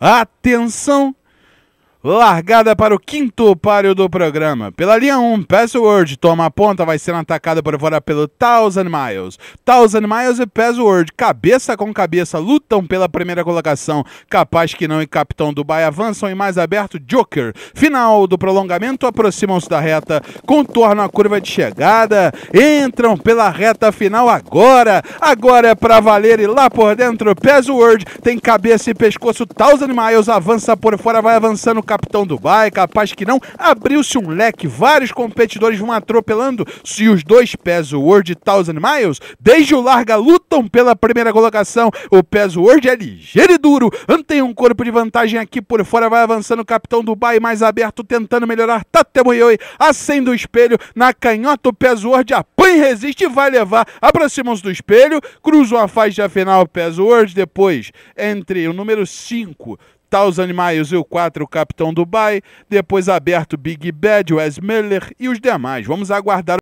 Atenção! Largada para o quinto páreo do programa. Pela linha 1, Password toma a ponta, vai sendo atacada por fora pelo Thousand Miles. Thousand Miles e Password, cabeça com cabeça, lutam pela primeira colocação. Capaz que não e Capitão Dubai avançam em mais aberto Joker. Final do prolongamento, aproximam-se da reta, contornam a curva de chegada, entram pela reta final agora. Agora é para valer e lá por dentro, Password tem cabeça e pescoço. Thousand Miles avança por fora, vai avançando capitão do Dubai, capaz que não, abriu-se um leque, vários competidores vão atropelando, se os dois pés World Thousand Miles, desde o larga, lutam pela primeira colocação, o peso World é ligeiro e duro, tem um corpo de vantagem aqui por fora, vai avançando o capitão do Dubai, mais aberto, tentando melhorar, Tatemoyoi, tá acende o espelho, na canhota o peso World apanha e resiste e vai levar, aproximam-se do espelho, cruzam a faixa final peso World, depois entre o número 5, Thousand tá Miles e o 4, o Capitão Dubai, depois aberto Big Bad, Wes Miller e os demais. Vamos aguardar